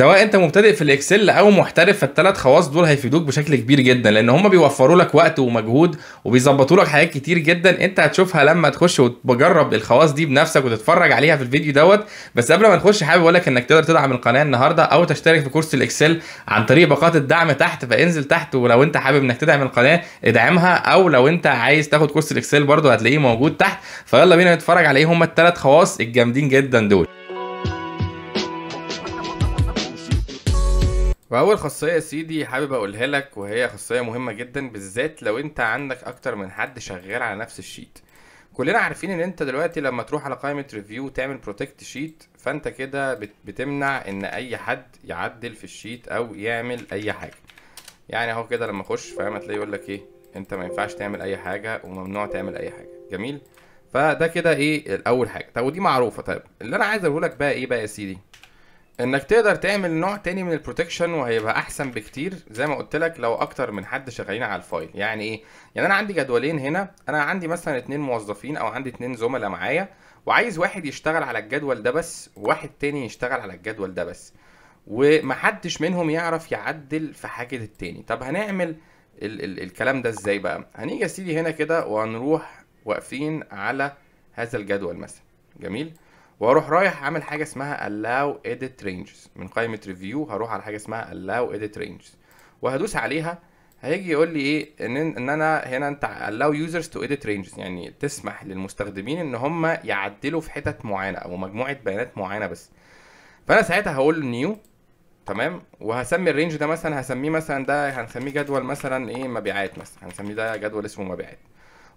سواء انت مبتدئ في الاكسل او محترف فالثلاث خواص دول هيفيدوك بشكل كبير جدا لان هم بيوفروا لك وقت ومجهود وبيظبطوا لك حاجات كتير جدا انت هتشوفها لما تخش وتجرب الخواص دي بنفسك وتتفرج عليها في الفيديو دوت بس قبل ما نخش حابب اقول لك انك تقدر تدعم القناه النهارده او تشترك في كورس الاكسل عن طريق باقات الدعم تحت فانزل تحت ولو انت حابب انك تدعم القناه ادعمها او لو انت عايز تاخد كورس الاكسل برده هتلاقيه موجود تحت فيلا بينا نتفرج على ايه هم الثلاث خواص الجامدين جدا دول واول خاصيه يا سيدي حابب اقولها لك وهي خاصيه مهمه جدا بالذات لو انت عندك اكتر من حد شغال على نفس الشيت كلنا عارفين ان انت دلوقتي لما تروح على قائمه ريفيو تعمل بروتكت شيت فانت كده بتمنع ان اي حد يعدل في الشيت او يعمل اي حاجه يعني اهو كده لما اخش فاهم هتلاقي يقول لك ايه انت ما ينفعش تعمل اي حاجه وممنوع تعمل اي حاجه جميل فده كده ايه الاول حاجه طب ودي معروفه طيب اللي انا عايز اقول لك بقى ايه بقى يا سيدي انك تقدر تعمل نوع تاني من البروتكشن وهيبقى احسن بكتير زي ما قلت لك لو اكتر من حد شغالين على الفايل يعني ايه يعني انا عندي جدولين هنا انا عندي مثلا اتنين موظفين او عندي اتنين زملاء معايا وعايز واحد يشتغل على الجدول ده بس وواحد تاني يشتغل على الجدول ده بس ومحدش منهم يعرف يعدل في حاجه التاني طب هنعمل ال ال الكلام ده ازاي بقى هنيجي يا سيدي هنا كده وهنروح واقفين على هذا الجدول مثلا جميل واروح رايح عامل حاجه اسمها allow edit ranges من قائمه ريفيو هروح على حاجه اسمها allow edit ranges وهدوس عليها هيجي يقول لي ايه ان ان انا هنا انت allow users to edit ranges يعني تسمح للمستخدمين ان هم يعدلوا في حتت معينه او مجموعه بيانات معينه بس فانا ساعتها هقول نيو تمام وهسمي الرينج ده مثلا هسميه مثلا ده هنسميه جدول مثلا ايه مبيعات مثلا هنسميه ده جدول اسمه مبيعات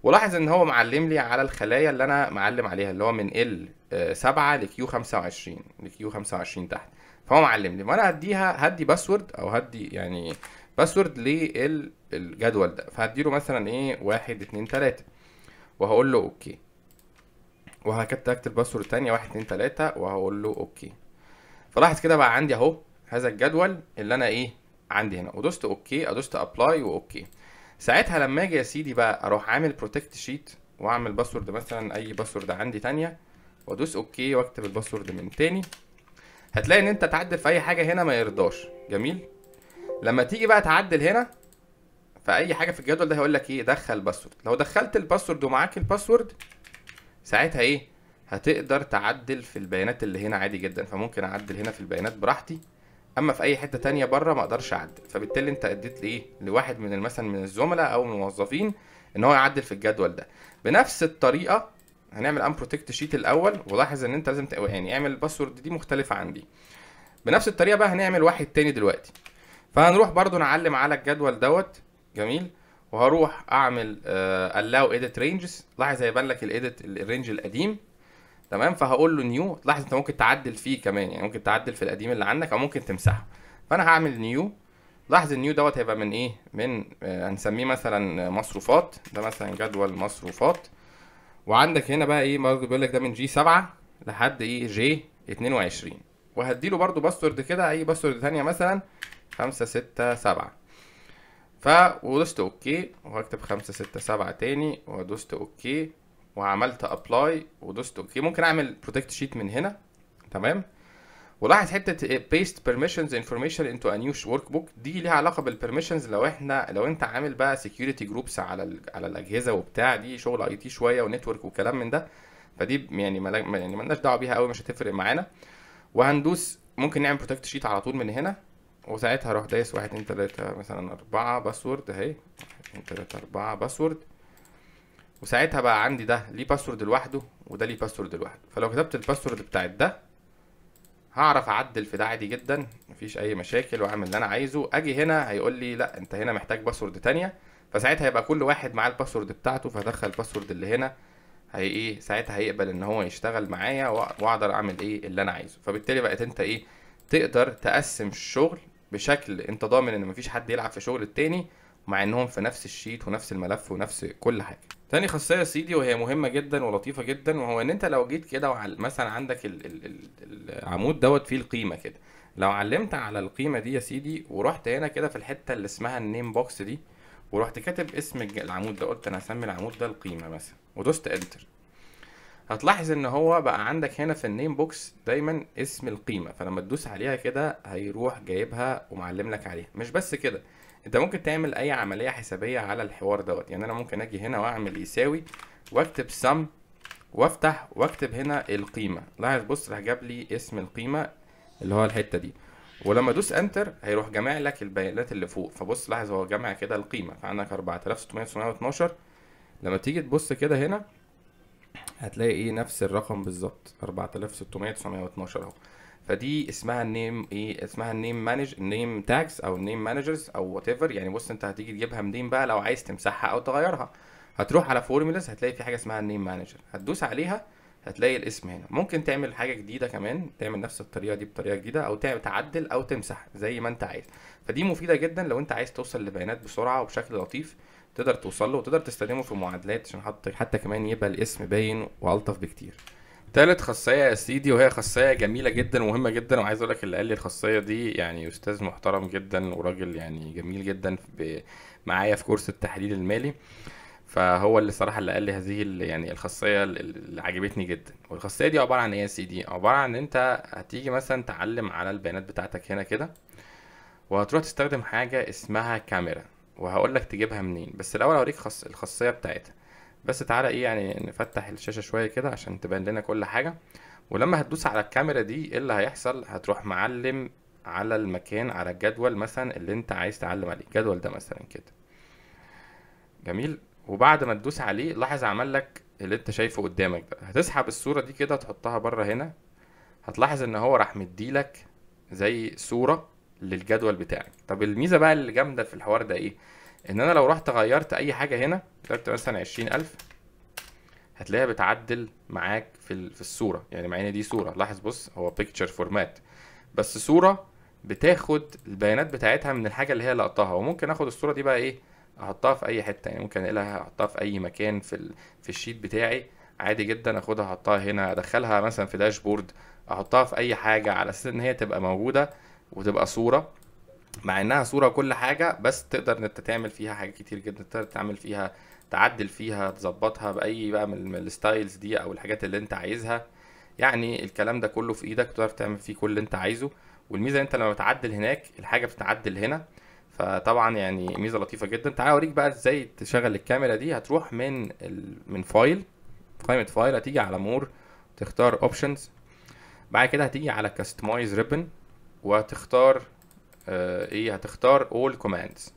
ولاحظ ان هو معلم لي على الخلايا اللي انا معلم عليها اللي هو من ال 7 لكيو 25 لكيو 25 تحت فهو معلم لي وانا هديها هدي باسورد او هدي يعني باسورد للجدول ده فهدي له مثلا ايه 1 2 3 وهقول له اوكي وهكتب اكتب باسورد ثانيه 1 2 3 وهقول له اوكي فلاحظ كده بقى عندي اهو هذا الجدول اللي انا ايه عندي هنا ودوست اوكي ادوست ابلاي واوكي ساعتها لما اجي يا سيدي بقى اروح عامل بروتكت شيت واعمل باسورد مثلا اي باسورد عندي تانية وادوس اوكي واكتب الباسورد من تاني هتلاقي ان انت تعدل في اي حاجه هنا ما يرضاش جميل لما تيجي بقى تعدل هنا في اي حاجه في الجدول ده هيقول لك ايه دخل باسورد لو دخلت الباسورد ومعاك الباسورد ساعتها ايه هتقدر تعدل في البيانات اللي هنا عادي جدا فممكن اعدل هنا في البيانات براحتي اما في اي حته تانية بره ما اقدرش اعدل فبالتالي انت اديت لايه لواحد من مثلا من الزملاء او من الموظفين ان هو يعدل في الجدول ده بنفس الطريقه هنعمل ان بروتكت شيت الاول ولاحظ ان انت لازم يعني اعمل الباسورد دي مختلفه عندي بنفس الطريقه بقى هنعمل واحد تاني دلوقتي فهنروح برضو نعلم على الجدول دوت جميل وهروح اعمل الاو ايديت رينجز لاحظ هيبان لك الايديت الرينج القديم تمام فهقول له نيو لاحظ انت ممكن تعدل فيه كمان يعني ممكن تعدل في القديم اللي عندك او ممكن تمسحه فانا هعمل نيو لاحظ النيو دوت هيبقى من ايه من آه، هنسميه مثلا مصروفات ده مثلا جدول مصروفات وعندك هنا بقى ايه برضه بيقول لك ده من جي 7 لحد ايه جي 22 وهديله برضه باسورد كده اي باسورد ثانيه مثلا 5 6 7 ف ودوست اوكي وهكتب 5 6 7 تاني ودوست اوكي وعملت ابلاي ودوست اوكي ممكن اعمل بروتكت شيت من هنا تمام ولاحظ حته بيست بيرميشنز انفورميشن انتو ا نيو ورك بوك دي ليها علاقه بالبيرميشنز لو احنا لو انت عامل بقى سكيورتي جروبس على على الاجهزه وبتاع دي شغل اي تي شويه ونتورك وكلام من ده فدي يعني ما يعني مالناش دعوه بيها قوي مش هتفرق معانا وهندوس ممكن نعمل بروتكت شيت على طول من هنا وساعتها اروح دايس 1 2 3 مثلا 4 باسورد اهي 1 2 3 4 باسورد وساعتها بقى عندي ده ليه باسورد لوحده وده ليه باسورد لوحده فلو كتبت الباسورد بتاعت ده هعرف اعدل في ده عادي جدا مفيش اي مشاكل واعمل اللي انا عايزه اجي هنا هيقول لي لا انت هنا محتاج باسورد تانية فساعتها هيبقى كل واحد معاه الباسورد بتاعته فدخل الباسورد اللي هنا هي ايه ساعتها هيقبل ان هو يشتغل معايا واقدر اعمل ايه اللي انا عايزه فبالتالي بقت انت ايه تقدر تقسم الشغل بشكل انت ضامن ان مفيش حد يلعب في شغل التاني مع انهم في نفس الشيت ونفس الملف ونفس كل حاجه تاني خاصية يا سيدي وهي مهمة جدا ولطيفة جدا وهو ان انت لو جيت كده وعل... مثلا عندك ال... ال... ال... العمود دوت فيه القيمة كده لو علمت على القيمة دي يا سيدي ورحت هنا كده في الحتة اللي اسمها النيم بوكس دي ورحت كاتب اسم العمود ده قلت انا هسمي العمود ده القيمة مثلا ودوست انتر هتلاحظ ان هو بقى عندك هنا في النيم بوكس دايما اسم القيمة فلما تدوس عليها كده هيروح جايبها ومعلم لك عليها مش بس كده انت ممكن تعمل اي عمليه حسابيه على الحوار دوت يعني انا ممكن اجي هنا واعمل يساوي واكتب sum وافتح واكتب هنا القيمه لاحظ بص راح جاب لي اسم القيمه اللي هو الحته دي ولما ادوس انتر هيروح جمع لك البيانات اللي فوق فبص لاحظ هو جمع كده القيمه فعندك 4612 لما تيجي تبص كده هنا هتلاقي ايه نفس الرقم بالظبط 4612 اهو فدي اسمها النيم ايه اسمها النيم مانج النيم تاجز او النيم مانجرز او وات ايفر يعني بص انت هتيجي تجيبها منين بقى لو عايز تمسحها او تغيرها هتروح على فورمولاز هتلاقي في حاجه اسمها النيم مانجر هتدوس عليها هتلاقي الاسم هنا ممكن تعمل حاجه جديده كمان تعمل نفس الطريقه دي بطريقه جديده او تعدل او تمسح زي ما انت عايز فدي مفيده جدا لو انت عايز توصل لبيانات بسرعه وبشكل لطيف تقدر توصل له وتقدر تستخدمه في معادلات عشان حتى حتى كمان يبقى الاسم باين والطف بكتير تالت خاصية يا سيدي وهي خاصية جميلة جدا ومهمة جدا وعايز اقول لك اللي قال لي الخاصية دي يعني استاذ محترم جدا وراجل يعني جميل جدا معايا في كورس التحليل المالي فهو اللي صراحة اللي قال لي هذه يعني الخاصية اللي عجبتني جدا والخاصية دي عبارة عن ايه يا سيدي عبارة عن انت هتيجي مثلا تعلم على البيانات بتاعتك هنا كده وهتروح تستخدم حاجة اسمها كاميرا وهقول لك تجيبها منين بس الاول هوريك خص... الخاصية بتاعتها بس تعالى ايه يعني نفتح الشاشه شويه كده عشان تبان لنا كل حاجه ولما هتدوس على الكاميرا دي ايه اللي هيحصل هتروح معلم على المكان على الجدول مثلا اللي انت عايز تعلم عليه الجدول ده مثلا كده جميل وبعد ما تدوس عليه لاحظ عمل لك اللي انت شايفه قدامك ده هتسحب الصوره دي كده تحطها بره هنا هتلاحظ ان هو راح مديلك زي صوره للجدول بتاعك طب الميزه بقى اللي جامده في الحوار ده ايه ان انا لو رحت غيرت اي حاجه هنا غيرت مثلا 20000 هتلاقيها بتعدل معاك في في الصوره يعني مع ان دي صوره لاحظ بص هو بيكتشر فورمات بس صوره بتاخد البيانات بتاعتها من الحاجه اللي هي لقطها وممكن اخد الصوره دي بقى ايه احطها في اي حته يعني ممكن اقلها احطها في اي مكان في ال... في الشيت بتاعي عادي جدا اخدها احطها هنا ادخلها مثلا في داشبورد احطها في اي حاجه على اساس ان هي تبقى موجوده وتبقى صوره مع انها صوره كل حاجه بس تقدر انت تعمل فيها حاجات كتير جدا تقدر تعمل فيها تعدل فيها تظبطها باي بقى من الستايلز دي او الحاجات اللي انت عايزها يعني الكلام ده كله في ايدك تقدر تعمل فيه كل اللي انت عايزه والميزه انت لما بتعدل هناك الحاجه بتتعدل هنا فطبعا يعني ميزه لطيفه جدا تعال اوريك بقى ازاي تشغل الكاميرا دي هتروح من ال... من فايل قائمه فايل هتيجي على مور تختار اوبشنز بعد كده هتيجي على كاستمايز ريبن وتختار آه، ايه هتختار all commands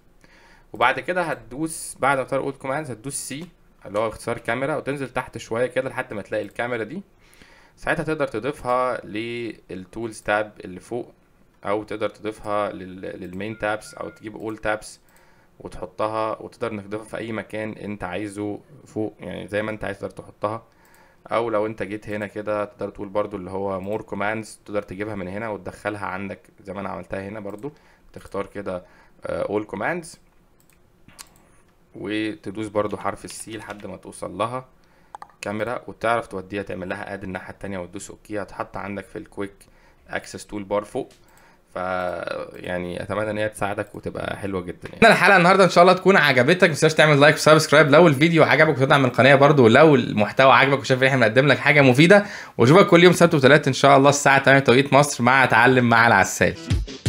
وبعد كده هتدوس بعد ما تختار all commands هتدوس سي اللي هو اختصار كاميرا وتنزل تحت شويه كده لحد ما تلاقي الكاميرا دي ساعتها تقدر تضيفها للتولز تاب اللي فوق او تقدر تضيفها للمين تابس او تجيب اول تابس وتحطها وتقدر انك تضيفها في اي مكان انت عايزه فوق يعني زي ما انت عايز تقدر تحطها او لو انت جيت هنا كده تقدر تقول برضو اللي هو مور كوماندز تقدر تجيبها من هنا وتدخلها عندك زي ما انا عملتها هنا برضو تختار كده اول آه، كوماندز وتدوس برضو حرف السي لحد ما توصل لها كاميرا وتعرف توديها تعمل لها اد الناحيه التانية وتدوس اوكي هتحط عندك في الكويك اكسس تول بار فوق يعني اتمنى ان هي تساعدك وتبقى حلوه جدا يعني الحلقه النهارده ان شاء الله تكون عجبتك ما تنساش تعمل لايك وسبسكرايب لو الفيديو عجبك وتدعم القناه برده لو المحتوى عجبك وشايف ان احنا بنقدم لك حاجه مفيده واشوفك كل يوم سبت وثلاث ان شاء الله الساعه 8 توقيت مصر مع اتعلم مع العسال